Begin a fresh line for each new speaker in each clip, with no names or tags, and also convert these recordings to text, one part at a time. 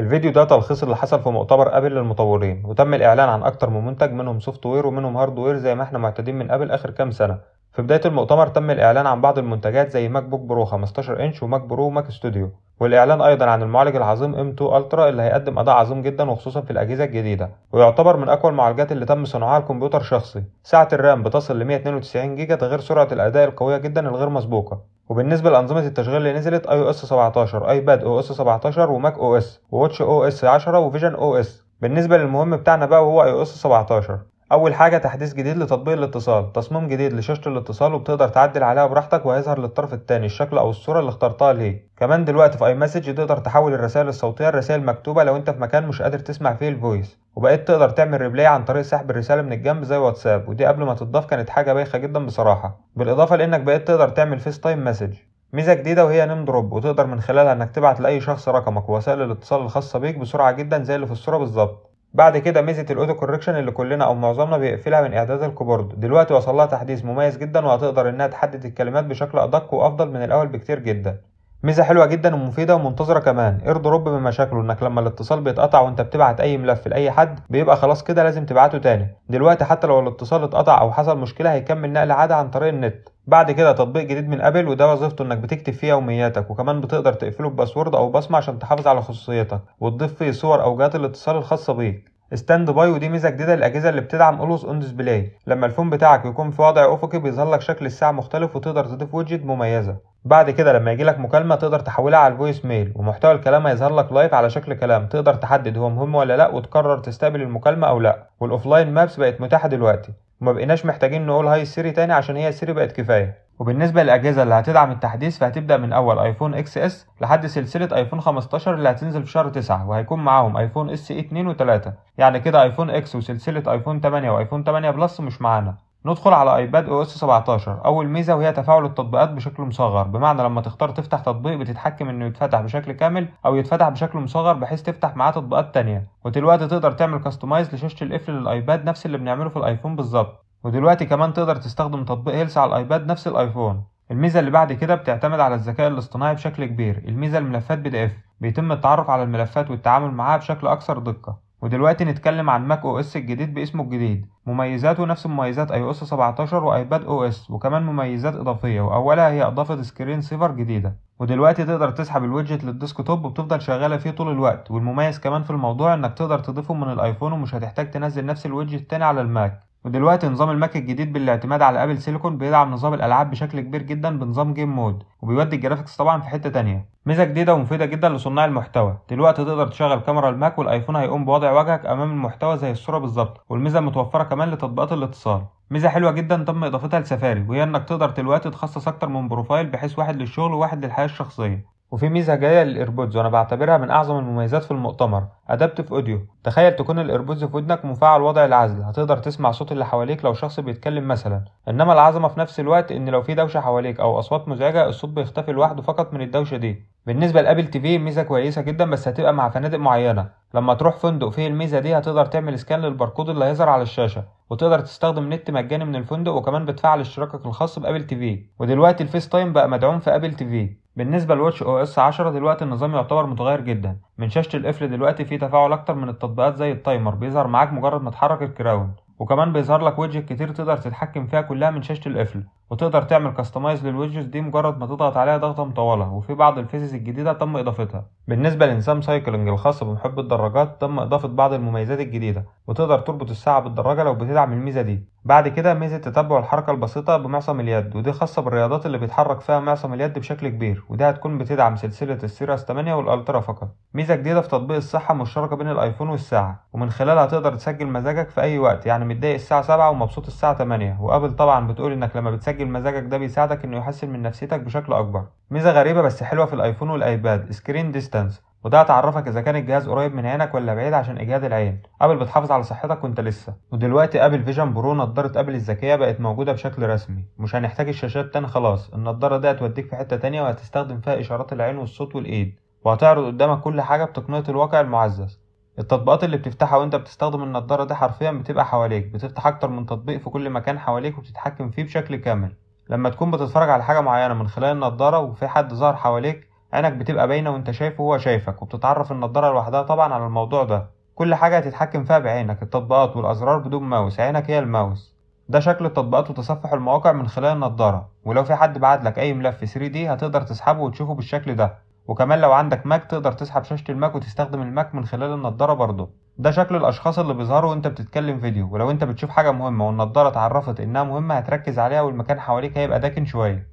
الفيديو ده تلخيص اللي حصل في مؤتمر ابل للمطورين وتم الاعلان عن اكتر من منتج منهم سوفت وير ومنهم هارد وير زي ما احنا معتادين من ابل اخر كام سنه في بدايه المؤتمر تم الاعلان عن بعض المنتجات زي ماك بوك برو 15 انش وماك برو وماك ستوديو والإعلان أيضا عن المعالج العظيم M2 ألترا اللي هيقدم أداء عظيم جدا وخصوصا في الأجهزة الجديدة ويعتبر من أقوى المعالجات اللي تم صنعها لكمبيوتر شخصي سعة الرام بتصل ل 192 جيجا ده غير سرعة الأداء القوية جدا الغير مسبوقة وبالنسبة لأنظمة التشغيل اللي نزلت اي او اس 17 ايباد او اس 17 وماك او اس وواتش او اس 10 وفيجن او اس بالنسبة للمهم بتاعنا بقى وهو اي او اس 17 اول حاجه تحديث جديد لتطبيق الاتصال تصميم جديد لشاشه الاتصال وبتقدر تعدل عليها براحتك وهيظهر للطرف الثاني الشكل او الصوره اللي اخترتها ليه كمان دلوقتي في اي مسج تقدر تحول الرسائل الصوتيه لرسائل مكتوبه لو انت في مكان مش قادر تسمع فيه الفويس وبقيت تقدر تعمل ريبلاي عن طريق سحب الرساله من الجنب زي واتساب ودي قبل ما تضاف كانت حاجه بايخه جدا بصراحه بالاضافه لانك بقيت تقدر تعمل فيس تايم مسج ميزة جديدة وهي نيم دروب وتقدر من خلالها انك تبعت لأي شخص رقمك ووسائل الاتصال الخاصة بيك بسرعة جدا زي اللي في الصورة بالظبط بعد كده ميزه الاوتو كوركشن اللي كلنا او معظمنا بيقفلها من اعداد الكيبورد دلوقتي وصل لها تحديث مميز جدا وهتقدر انها تحدد الكلمات بشكل ادق وافضل من الاول بكتير جدا ميزه حلوه جدا ومفيده ومنتظره كمان رب من مشاكله انك لما الاتصال بيتقطع وانت بتبعت اي ملف لاي حد بيبقى خلاص كده لازم تبعته تاني دلوقتي حتى لو الاتصال اتقطع او حصل مشكله هيكمل نقل عاده عن طريق النت بعد كده تطبيق جديد من ابل وده وظيفته انك بتكتب فيه يومياتك وكمان بتقدر تقفله بباسورد او بصمه عشان تحافظ على خصوصيتك وتضيف فيه صور او جهات الاتصال الخاصه بيك ستاند باي ودي ميزه جديده للاجهزه اللي بتدعم اولوز اون ديسبلاي لما الفون بتاعك يكون في وضع افقي بيظهر لك شكل الساعه مختلف وتقدر تضيف ويدجت مميزه بعد كده لما يجيلك مكالمه تقدر تحولها على الفويس ميل ومحتوى الكلام هيظهر لك لايف على شكل كلام تقدر تحدد هو مهم ولا لا وتقرر تستقبل المكالمه او لا والاوفلاين مابس بقت متاحه دلوقتي وما بقيناش محتاجين نقول هاي سيري تاني عشان هي سيري بقت كفايه وبالنسبة للأجهزة اللي هتدعم التحديث فهتبدأ من أول أيفون اكس اس لحد سلسلة أيفون 15 اللي هتنزل في شهر 9 وهيكون معاهم أيفون اس اي 2 و3 يعني كده أيفون اكس وسلسلة أيفون 8 وأيفون 8 بلس مش معانا ندخل على ايباد او اس 17 اول ميزه وهي تفاعل التطبيقات بشكل مصغر بمعنى لما تختار تفتح تطبيق بتتحكم انه يتفتح بشكل كامل او يتفتح بشكل مصغر بحيث تفتح معاه تطبيقات تانية ودلوقتي تقدر تعمل كاستمايز لشاشه القفل للايباد نفس اللي بنعمله في الايفون بالظبط ودلوقتي كمان تقدر تستخدم تطبيق هيلس على الايباد نفس الايفون الميزة اللي بعد كده بتعتمد على الذكاء الاصطناعي بشكل كبير الميزة الملفات بي دي اف بيتم التعرف على الملفات والتعامل معاها بشكل اكثر دقة ودلوقتي نتكلم عن ماك او اس الجديد باسمه الجديد مميزاته نفس مميزات اي او اس 17 وايباد او اس وكمان مميزات اضافيه واولها هي اضافه سكرين سيفر جديده ودلوقتي تقدر تسحب الويدجت للديسكتوب وبتفضل شغاله فيه طول الوقت والمميز كمان في الموضوع انك تقدر تضيفه من الايفون ومش هتحتاج تنزل نفس الويدجت تاني على الماك ودلوقتي نظام الماك الجديد بالاعتماد على ابل سيليكون بيدعم نظام الالعاب بشكل كبير جدا بنظام جيم مود وبيودي الجرافيكس طبعا في حته تانية ميزه جديده ومفيده جدا لصناع المحتوى دلوقتي تقدر تشغل كاميرا الماك والايفون هيقوم بوضع وجهك امام المحتوى زي الصوره بالظبط والميزه متوفره كمان لتطبيقات الاتصال ميزه حلوه جدا تم اضافتها لسفاري وهي انك تقدر دلوقتي تخصص اكتر من بروفايل بحيث واحد للشغل وواحد للحياه الشخصيه وفي ميزه جايه للايربودز وانا بعتبرها من اعظم المميزات في المؤتمر أدابتف اوديو تخيل تكون الايربودز في ودنك مفعل وضع العزل هتقدر تسمع صوت اللي حواليك لو شخص بيتكلم مثلا انما العظمه في نفس الوقت ان لو في دوشه حواليك او اصوات مزعجه الصوت بيختفي لوحده فقط من الدوشه دي بالنسبه لابل تي في ميزه كويسه جدا بس هتبقى مع فنادق معينه لما تروح فندق فيه الميزه دي هتقدر تعمل سكان للباركود اللي هيظهر على الشاشه وتقدر تستخدم نت مجاني من الفندق وكمان بتفعل اشتراكك الخاص بابل تي في ودلوقتي الفيس تايم بقى مدعوم في ابل تي في بالنسبة لواتش او اس 10 دلوقتي النظام يعتبر متغير جدا من شاشة القفل دلوقتي في تفاعل اكتر من التطبيقات زي التايمر بيظهر معاك مجرد ما تحرك الكراون وكمان بيظهر لك ويدجت كتير تقدر تتحكم فيها كلها من شاشة القفل وتقدر تعمل كاستمايز للويدجز دي مجرد ما تضغط عليها ضغطة مطولة وفي بعض الفيزز الجديدة تم إضافتها بالنسبة لنظام سايكلينج الخاص بمحب الدراجات تم إضافة بعض المميزات الجديدة وتقدر تربط الساعة بالدراجة لو بتدعم الميزة دي بعد كده ميزة تتبع الحركة البسيطة بمعصم اليد ودي خاصة بالرياضات اللي بيتحرك فيها معصم اليد بشكل كبير ودي هتكون بتدعم سلسلة السيريس 8 والألترا فقط ميزة جديدة في تطبيق الصحة مشتركة بين الأيفون والساعة ومن خلالها تقدر تسجل مزاجك في أي وقت يعني متضايق الساعة 7 ومبسوط الساعة 8 وقبل طبعا بتقول إنك لما بتسجل تسجل مزاجك ده بيساعدك انه يحسن من نفسيتك بشكل اكبر ميزه غريبه بس حلوه في الايفون والايباد سكرين ديستانس وده هتعرفك اذا كان الجهاز قريب من عينك ولا بعيد عشان اجهاد العين ابل بتحافظ على صحتك وانت لسه ودلوقتي ابل فيجن برو نضاره ابل الذكيه بقت موجوده بشكل رسمي مش هنحتاج الشاشات تاني خلاص النضاره دي هتوديك في حته تانية وهتستخدم فيها اشارات العين والصوت والايد وهتعرض قدامك كل حاجه بتقنيه الواقع المعزز التطبيقات اللي بتفتحها وانت بتستخدم النضاره دي حرفيا بتبقى حواليك بتفتح اكتر من تطبيق في كل مكان حواليك وبتتحكم فيه بشكل كامل لما تكون بتتفرج على حاجه معينه من خلال النضاره وفي حد ظهر حواليك عينك بتبقى باينه وانت شايفه وهو شايفك وبتتعرف النضاره لوحدها طبعا على الموضوع ده كل حاجه هتتحكم فيها بعينك التطبيقات والازرار بدون ماوس عينك هي الماوس ده شكل التطبيقات وتصفح المواقع من خلال النضاره ولو في حد بعت لك اي ملف 3D هتقدر تسحبه وتشوفه بالشكل ده وكمان لو عندك ماك تقدر تسحب شاشة الماك وتستخدم الماك من خلال النضارة برضه ده شكل الأشخاص اللي بيظهروا وأنت بتتكلم فيديو ولو أنت بتشوف حاجة مهمة والنضارة اتعرفت إنها مهمة هتركز عليها والمكان حواليك هيبقى داكن شوية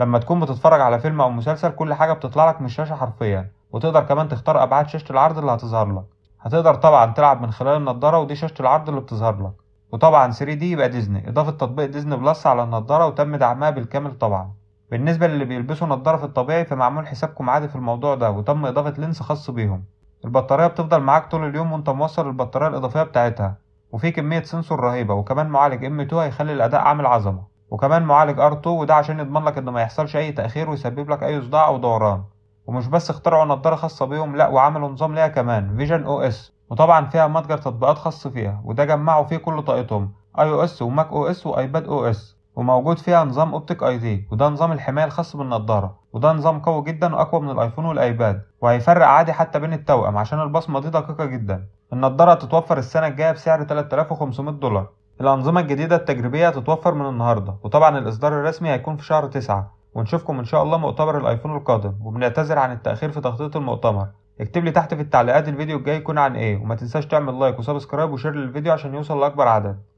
لما تكون بتتفرج على فيلم أو مسلسل كل حاجة بتطلع لك من الشاشة حرفيا وتقدر كمان تختار أبعاد شاشة العرض اللي هتظهر لك هتقدر طبعا تلعب من خلال النضارة ودي شاشة العرض اللي بتظهر لك وطبعا 3 دي يبقى ديزني إضافة تطبيق ديزني بلس على النضارة وتم دعمها بالكامل طبعا بالنسبة للي بيلبسوا نظارة في الطبيعي فمعمول حسابكم عادي في الموضوع ده وتم إضافة لينس خاص بيهم البطارية بتفضل معاك طول اليوم وانت موصل البطارية الإضافية بتاعتها وفي كمية سنسور رهيبة وكمان معالج M2 هيخلي الأداء عامل عظمة وكمان معالج R2 وده عشان يضمن لك إن ما يحصلش أي تأخير ويسبب لك أي صداع أو دوران ومش بس اخترعوا نظارة خاصة بيهم لأ وعملوا نظام ليها كمان فيجن او اس وطبعا فيها متجر تطبيقات خاص فيها وده جمعوا فيه كل طاقتهم اي او اس وماك او اس وايباد او اس وموجود فيها نظام اوبتيك اي دي وده نظام الحمايه الخاص بالنضاره وده نظام قوي جدا واقوى من الايفون والايباد وهيفرق عادي حتى بين التوأم عشان البصمه دي دقيقه جدا النضاره هتتوفر السنه الجايه بسعر 3500 دولار الانظمه الجديده التجريبيه هتتوفر من النهارده وطبعا الاصدار الرسمي هيكون في شهر 9 ونشوفكم ان شاء الله مؤتمر الايفون القادم وبنعتذر عن التاخير في تخطيط المؤتمر اكتب لي تحت في التعليقات الفيديو الجاي يكون عن ايه وما تنساش تعمل لايك وسبسكرايب وشير للفيديو عشان يوصل لاكبر عدد